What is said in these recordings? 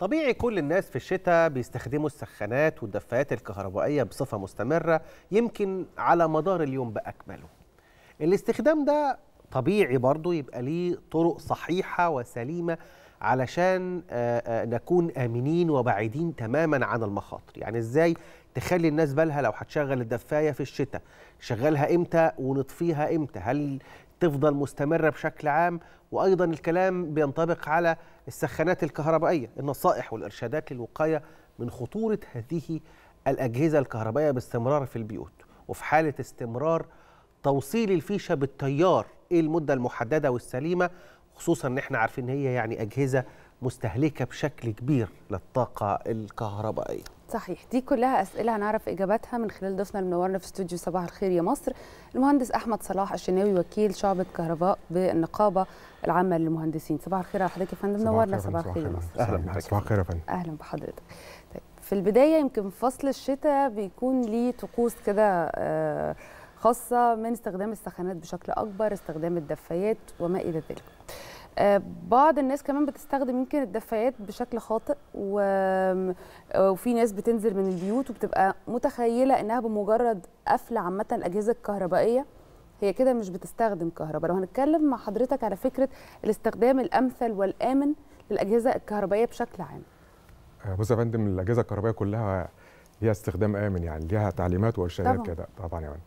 طبيعي كل الناس في الشتاء بيستخدموا السخانات والدفايات الكهربائية بصفة مستمرة يمكن على مدار اليوم بأكمله الاستخدام ده طبيعي برضو يبقى ليه طرق صحيحة وسليمة علشان آه، آه، نكون آمنين وبعيدين تماما عن المخاطر يعني إزاي تخلي الناس بالها لو هتشغل الدفايه في الشتاء شغلها امتى ونطفيها امتى هل تفضل مستمره بشكل عام وايضا الكلام بينطبق على السخانات الكهربائيه النصائح والارشادات للوقايه من خطوره هذه الاجهزه الكهربائيه باستمرار في البيوت وفي حاله استمرار توصيل الفيشه بالتيار ايه المده المحدده والسليمه خصوصا ان احنا عارفين هي يعني اجهزه مستهلكه بشكل كبير للطاقه الكهربائيه صحيح دي كلها اسئله هنعرف اجاباتها من خلال ضيفنا المنورنا في استوديو صباح الخير يا مصر المهندس احمد صلاح الشناوي وكيل شعبه كهرباء بالنقابه العامه للمهندسين صباح الخير على حضرتك يا فندم منورنا صباح الخير يا مصر اهلا بحضرتك صباح الخير يا فندم اهلا بحضرتك طيب في البدايه يمكن فصل الشتاء بيكون ليه طقوس كده آه، خاصه من استخدام السخانات بشكل اكبر استخدام الدفايات وما الى ذلك آه، بعض الناس كمان بتستخدم يمكن الدفايات بشكل خاطئ آه، وفي ناس بتنزل من البيوت وبتبقى متخيله انها بمجرد قفل عامه الاجهزه الكهربائيه هي كده مش بتستخدم كهرباء لو هنتكلم مع حضرتك على فكره الاستخدام الامثل والامن للاجهزه الكهربائيه بشكل عام آه، بص يا فندم الاجهزه الكهربائيه كلها ليها استخدام امن يعني ليها تعليمات وارشادات كده طبعا يا فندم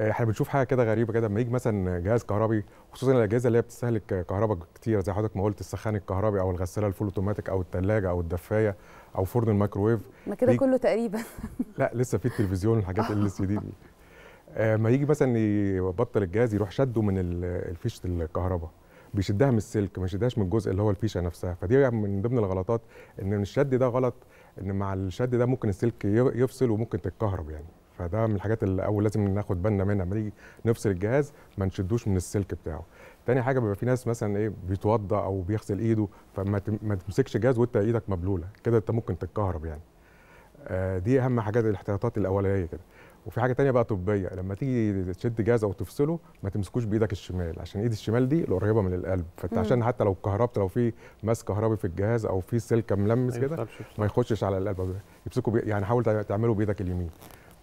آه، احنا بنشوف حاجه كده غريبه كده لما يجي مثلا جهاز كهربي خصوصا الاجهزه اللي هي بتستهلك كهرباء كتير زي حضرتك ما قلت السخان الكهربي او الغساله الفول اوتوماتيك او الثلاجه او الدفايه او فرن الميكروويف ما كده بيج... كله تقريبا لا لسه في التلفزيون والحاجات ال اس دي آه، ما يجي مثلا يبطل الجهاز يروح شده من الفيشه الكهرباء بيشدها من السلك ما يشدهاش من الجزء اللي هو الفيشه نفسها فدي يعني من ضمن الغلطات ان الشد ده غلط ان مع الشد ده ممكن السلك يفصل وممكن تتكهرب يعني فده من الحاجات اللي اول لازم ناخد بالنا منها لما نيجي نفصل الجهاز ما نشدوش من السلك بتاعه تاني حاجه بيبقى في ناس مثلا ايه بيتوضا او بيغسل ايده فما تمسكش جهاز وانت ايدك مبلوله كده انت ممكن تتكهرب يعني آه دي اهم حاجات الاحتياطات الاوليه كده وفي حاجه تانية بقى طبيه لما تيجي تشد جهاز او تفصله ما تمسكوش بايدك الشمال عشان ايد الشمال دي القريبه من القلب فانت عشان حتى لو كهربت لو في ماس كهربي في الجهاز او في سلكه ملمس كده ما يخشش على القلب يمسكوا يعني حاول تعمله بايدك اليمين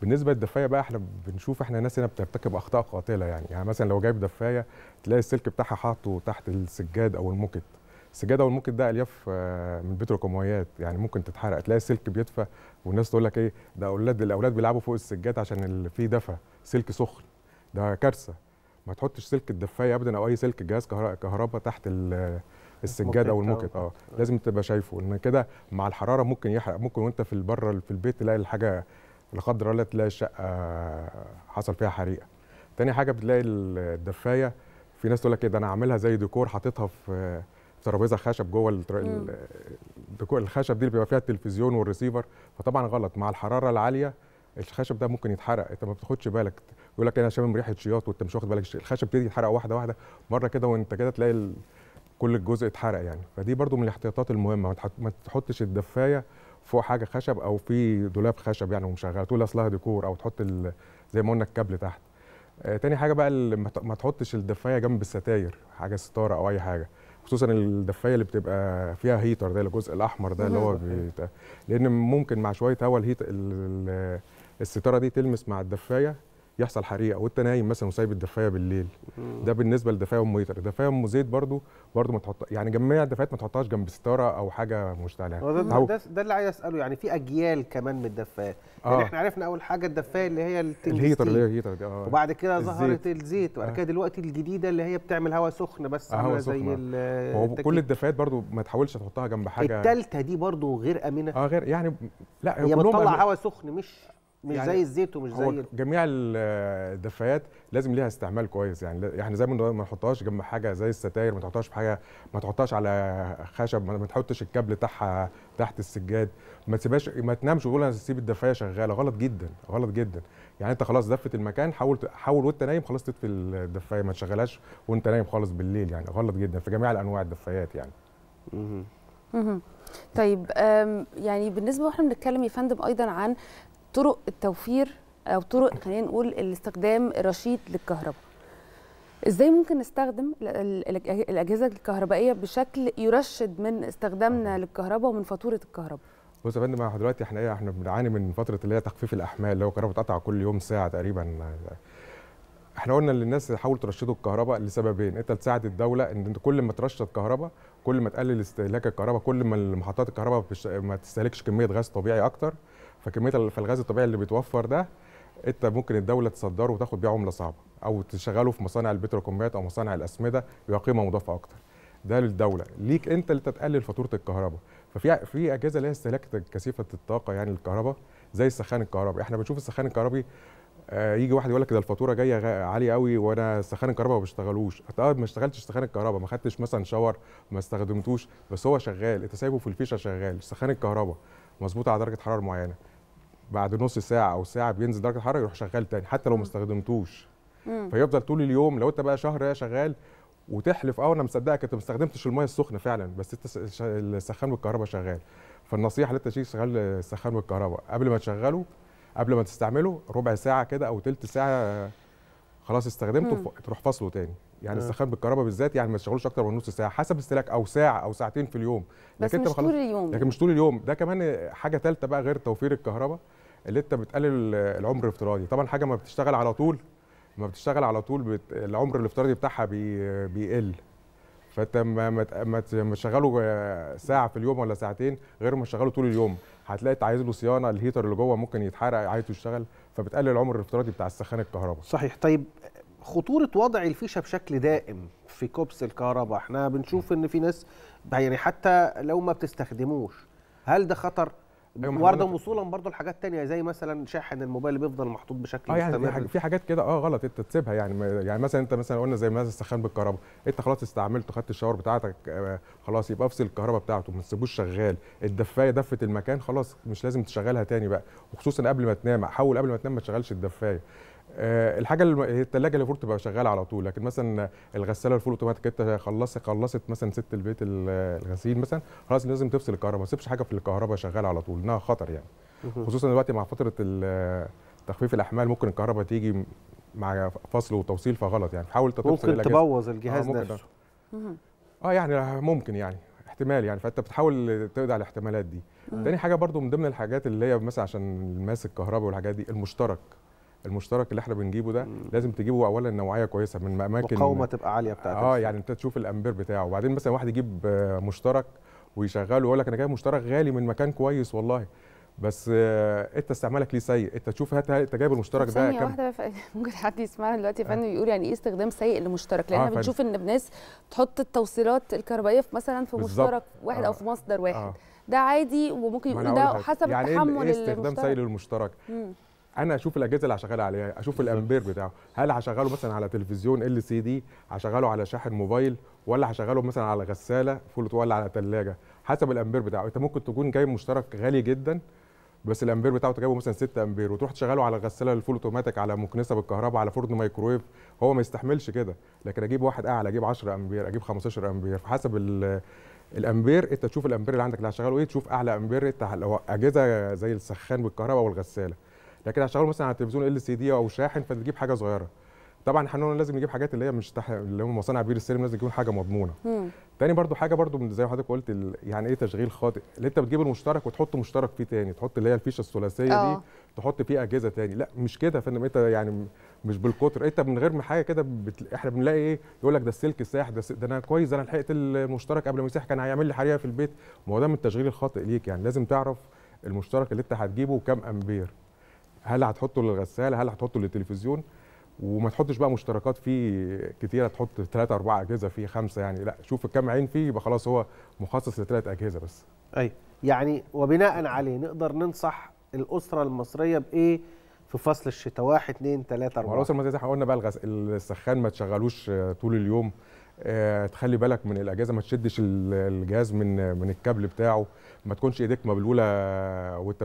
بالنسبه للدفايه بقى احنا بنشوف احنا ناس هنا بترتكب اخطاء قاتله يعني يعني مثلا لو جايب دفايه تلاقي السلك بتاعها حاطه تحت السجاد او الموكت السجاد او الموكت ده الياف آه، من بتروكيماويات يعني ممكن تتحرق تلاقي السلك بيدفى والناس تقول لك ايه ده اولاد الاولاد بيلعبوا فوق السجاد عشان اللي فيه دفى سلك سخن ده كارثه ما تحطش سلك الدفايه ابدا او اي سلك جهاز كهرباء تحت السجاده او الموكت اه لازم تبقى شايفه ان كده مع الحراره ممكن يحرق ممكن وانت في بره في البيت تلاقي الحاجه لا قدر الله تلاقي الشقه حصل فيها حريقه تاني حاجه بتلاقي الدفايه في ناس تقول لك ايه ده انا عاملها زي ديكور حاططها في ترابيزه خشب جوه الديكور الخشب دي اللي بيبقى فيها التلفزيون والريسيفر فطبعا غلط مع الحراره العاليه الخشب ده ممكن يتحرق انت ما بتاخدش بالك يقول لك إيه، انا شامم ريحه شياط وانت مش واخد بالك الخشب بتدي يتحرق واحده واحده مره كده وانت كده تلاقي كل الجزء اتحرق يعني فدي برضو من الاحتياطات المهمه ما تحطش الدفايه فوق حاجه خشب او في دولاب خشب يعني ومشغله تقول اصلها ديكور او تحط زي ما قلنا الكابل تحت آه، تاني حاجه بقى ما تحطش الدفايه جنب الستاير حاجه ستاره او اي حاجه خصوصا الدفايه اللي بتبقى فيها هيتر ده الجزء الاحمر ده اللي هو بيت... لان ممكن مع شويه هواء الهيت الستاره دي تلمس مع الدفايه يحصل حريقه وانت نايم مثلا وسايب الدفايه بالليل ده بالنسبه للدفايه ام ميتر دفايه ام زيت برده برده ما تحط يعني جميع الدفايات ما تحطهاش جنب ستاره او حاجه مشتعله ده, يعني ده, ده اللي عايز اساله يعني في اجيال كمان من الدفايات يعني آه. يعني احنا عرفنا اول حاجه الدفايه اللي هي الهيتر اللي هي الهيتر دي اه وبعد كده ظهرت الزيت وبعد آه. كده دلوقتي الجديده اللي هي بتعمل هواء سخن بس آه، هو زي آه. هو كل الدفايات برده ما تحاولش تحطها جنب حاجه الثالثه دي برده غير امنه اه غير يعني لا هي بتطلع هواء سخن مش مش يعني زي الزيت ومش هو زي جميع الدفايات لازم ليها استعمال كويس يعني احنا يعني زي ما ما نحطهاش جنب حاجه زي الستاير ما تحطهاش في حاجه ما تحطهاش على خشب ما تحطش الكابل تحت تحت السجاد ما تسيبهاش ما تنامش وتقول انا هسيب الدفايه شغاله غلط جدا غلط جدا يعني انت خلاص دفت المكان حاول حاول وانت نايم خلاص تطفي الدفايه ما تشغلهاش وانت نايم خالص بالليل يعني غلط جدا في جميع الانواع الدفايات يعني طيب يعني بالنسبه واحنا بنتكلم يا فندم ايضا عن طرق التوفير او طرق خلينا نقول الاستخدام الرشيد للكهرباء ازاي ممكن نستخدم الاجهزه الكهربائيه بشكل يرشد من استخدامنا للكهرباء ومن فاتوره الكهرباء بص يا فندم احنا دلوقتي احنا ايه احنا بنعاني من فتره اللي هي تخفيف الاحمال اللي هو الكهرباء بتقطع كل يوم ساعه تقريبا احنا قلنا للناس حاولوا ترشدوا الكهرباء لسببين انت تساعد الدوله ان انت كل ما ترشد كهرباء كل ما تقلل استهلاك الكهرباء كل ما المحطات الكهرباء ما تستهلكش كميه غاز طبيعي اكتر فكميه الغاز الطبيعي اللي بيتوفر ده انت ممكن الدوله تصدره وتاخد بيه عمله صعبه او تشغله في مصانع البتروكيماويات او مصانع الاسمده يبقى قيمه مضافه اكتر ده للدوله ليك انت اللي تقلل فاتوره الكهرباء ففي في اجهزه اللي هي استهلاك كثيفه الطاقه يعني الكهرباء زي السخان الكهربي احنا بنشوف السخان الكهربي آه يجي واحد يقول لك ده الفاتوره جايه عاليه قوي وانا سخان الكهرباء ما بشتغلوش طب آه، ما اشتغلتش سخان الكهرباء ما خدتش مثلا شاور ما استخدمتوش بس هو شغال انت سايبه في الفيشه شغال سخان الكهرباء مظبوط على درجه حراره معينه بعد نص ساعه او ساعه بينزل درجه الحراره يروح شغال تاني حتى لو ما استخدمتوش فيفضل طول اليوم لو انت بقى شهر شغال وتحلف اه انا مصدقك انت ما استخدمتش الميه السخنه فعلا بس انت السخان والكهرباء شغال فالنصيحه اللي انت تشيل شغال السخان والكهرباء قبل ما تشغله قبل ما تستعمله ربع ساعه كده او ثلث ساعه خلاص استخدمته مم. تروح فاصله تاني يعني مم. السخان بالكهرباء بالذات يعني ما تشغلوش اكتر من نص ساعه حسب استهلاك او ساعه او ساعتين في اليوم لكن بس مش طول اليوم لكن مش طول اليوم ده كمان حاجه ثالثه بقى غير توفير الكهرباء اللي انت بتقلل العمر الافتراضي طبعا حاجه ما بتشتغل على طول ما بتشتغل على طول بت... العمر الافتراضي بتاعها بي... بيقل فانت ما ما ما تشغله آه، ساعه في اليوم ولا ساعتين غير ما تشغله طول اليوم هتلاقي عايز له صيانه الهيتر اللي جوه ممكن يتحرق عايز يشتغل فبتقلل العمر الافتراضي بتاع السخان الكهرباء صحيح طيب خطوره وضع الفيشه بشكل دائم في كوبس الكهرباء احنا بنشوف ان في ناس يعني حتى لو ما بتستخدموش هل ده خطر وارده أيوة، وصولا برضه لحاجات تانية زي مثلا شاحن الموبايل بيفضل محطوط بشكل آه يعني مستمر في حاجات كده اه غلط انت تسيبها يعني يعني مثلا انت مثلا قلنا زي مثلا السخان بالكهرباء انت خلاص استعملته خدت الشاور بتاعتك آه، خلاص يبقى افصل الكهرباء بتاعته ما تسيبوش شغال الدفايه دفت المكان خلاص مش لازم تشغلها تاني بقى وخصوصا قبل ما تنام حاول قبل ما تنام ما تشغلش الدفايه آه، الحاجه اللي الثلاجه اللي فوق تبقى شغاله على طول لكن مثلا الغساله الفول اوتوماتيك انت خلصت خلصت مثلا ست البيت الغسيل مثلا خلاص لازم تفصل الكهرباء ما تسيبش حاجه في الكهرباء شغاله على طول انها خطر يعني خصوصا دلوقتي مع فتره تخفيف الاحمال ممكن الكهرباء تيجي مع فصل وتوصيل فغلط يعني حاول تفصل ممكن تبوظ آه، الجهاز آه نفسه اه يعني ممكن يعني احتمال يعني فانت بتحاول تقضي على الاحتمالات دي تاني حاجه برضو من ضمن الحاجات اللي هي مثلا عشان ماس الكهرباء والحاجات دي المشترك المشترك اللي احنا بنجيبه ده مم. لازم تجيبه اولا نوعيه كويسه من اماكن مقاومه تبقى عاليه بتاعتك اه يعني انت تشوف الامبير بتاعه وبعدين مثلا واحد يجيب مشترك ويشغله ويقول لك انا جايب مشترك غالي من مكان كويس والله بس آه، انت استعمالك ليه سيء انت تشوف هات انت جايب المشترك ده كام واحده ف... ممكن حد يسمعنا دلوقتي يا فندم يقول يعني ايه استخدام سيء لمشترك لان آه بنشوف ان الناس تحط التوصيلات الكهربائيه في مثلا في بالزبط. مشترك واحد آه. او في آه. مصدر واحد آه. ده عادي وممكن يقول ده حسب يعني إيه تحمل إيه استخدام سيء للمشترك مم. انا اشوف الاجهزه اللي هشغلها عليها اشوف الامبير بتاعه هل هشغله مثلا على تلفزيون ال سي دي هشغله على شاحن موبايل ولا هشغله مثلا على غساله فول ولا على ثلاجه حسب الامبير بتاعه انت ممكن تكون جايب مشترك غالي جدا بس الامبير بتاعه تجيبه مثلا 6 امبير وتروح تشغله على غساله الفول اوتوماتيك على مكنسه بالكهرباء على فرن مايكرويف هو ما يستحملش كده لكن اجيب واحد اعلى اجيب 10 امبير اجيب 15 امبير فحسب الامبير انت تشوف الامبير اللي عندك اللي هشغله ايه تشوف اعلى امبير انت لو اجهزه زي السخان بالكهرباء والغساله لكن هشتغل مثلا على تلفزيون ال سي دي او شاحن فتجيب حاجه صغيره طبعا احنا قلنا لازم نجيب حاجات اللي هي مش تح... اللي هم مصانع بير السلم لازم يكون حاجه مضمونه مم. تاني برضو حاجه برضو زي ما حضرتك قلت ال... يعني ايه تشغيل خاطئ اللي انت بتجيب المشترك وتحط مشترك فيه تاني تحط اللي هي الفيشه الثلاثيه دي آه. تحط فيه اجهزه تاني لا مش كده يا فندم انت يعني مش بالقطر انت من غير ما حاجه كده بت... احنا بنلاقي ايه يقول لك ده السلك ساح ده, س... ده انا كويس انا لحقت المشترك قبل ما يسيح كان هيعمل لي حريقه في البيت ما هو ده من التشغيل الخاطئ ليك يعني لازم تعرف المشترك اللي انت هتجيبه كام امبير هل هتحطه للغساله هل هتحطه للتلفزيون وما تحطش بقى مشتركات فيه كتيره تحط ثلاثة أربعة أجهزة فيه خمسة يعني لا شوف كم عين فيه يبقى خلاص هو مخصص لثلاث أجهزة بس أي طيب، يعني وبناء عليه نقدر ننصح الأسرة المصرية بإيه في فصل الشتاء 1 2 3 4 الأسرة المصرية زي ما قلنا بقى السخان ما تشغلوش طول اليوم آه، تخلي بالك من الاجهزه ما تشدش الجهاز من من الكابل بتاعه ما تكونش ايديك مبلوله وانت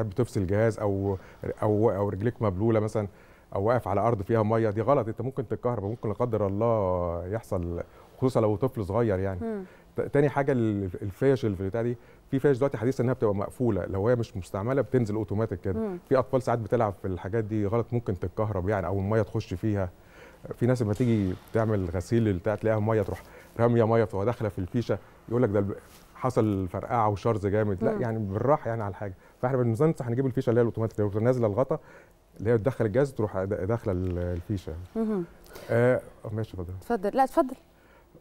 بتفصل الجهاز او او او رجليك مبلوله مثلا او واقف على ارض فيها ميه دي غلط انت ممكن تتكهرب ممكن لا قدر الله يحصل خصوصا لو طفل صغير يعني تاني حاجه الفيش اللي في البتاع دي في فيش دلوقتي حديثه انها بتبقى مقفوله لو هي مش مستعمله بتنزل اوتوماتيك كده في اطفال ساعات بتلعب في الحاجات دي غلط ممكن تتكهرب يعني او الميه تخش فيها في ناس لما تيجي تعمل غسيل بتاع تلاقيها ميه تروح راميه ميه تبقى داخله في الفيشه يقول لك ده حصل فرقعه وشرز جامد لا يعني بالراحه يعني على الحاجه فاحنا بننصح نجيب الفيشه اللي هي الاوتوماتيك اللي نازله الغطا اللي هي بتدخل الجاز تروح داخله الفيشه آه ماشي اتفضل اتفضل لا اتفضل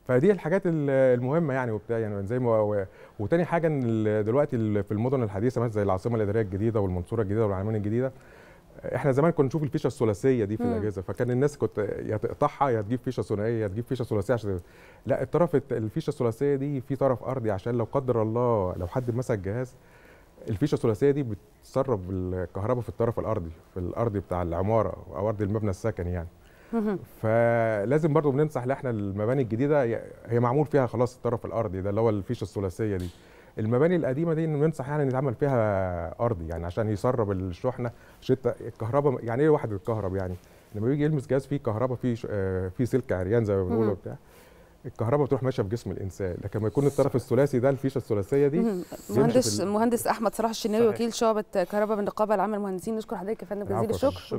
فدي الحاجات المهمه يعني وبتاع يعني زي ما وتاني حاجه ان دلوقتي في المدن الحديثه مثلا زي العاصمه الاداريه الجديده والمنصوره الجديده والعلمين الجديده احنا زمان كنا نشوف الفيشه الثلاثيه دي في مم. الاجهزه فكان الناس كنت يا تقطعها يا تجيب فيشه ثنائيه يا تجيب فيشه ثلاثيه عشان لا الطرف الفيشه الثلاثيه دي في طرف ارضي عشان لو قدر الله لو حد مسك الجهاز الفيشه الثلاثيه دي بتسرب الكهرباء في الطرف الارضي في الارضي بتاع العماره او ارض المبنى السكني يعني فلازم برضو بننصح احنا المباني الجديده هي معمول فيها خلاص الطرف الارضي ده اللي هو الفيشه الثلاثيه دي المباني القديمه دي ننصح يعني ان يتعمل فيها ارضي يعني عشان يسرب الشحنه شتا الكهرباء يعني ايه واحد بيتكهرب يعني لما بيجي يلمس جهاز فيه كهرباء فيه آه، فيه سلك عريان زي ما بنقول وبتاع الكهرباء بتروح ماشيه في جسم الانسان لكن لما يكون الطرف الثلاثي ده الفيشه الثلاثيه دي مهندس مهندس احمد صلاح الشناوي وكيل شعبه كهرباء من العامه للمهندسين نشكر حضرتك يا فندم جزيل الشكر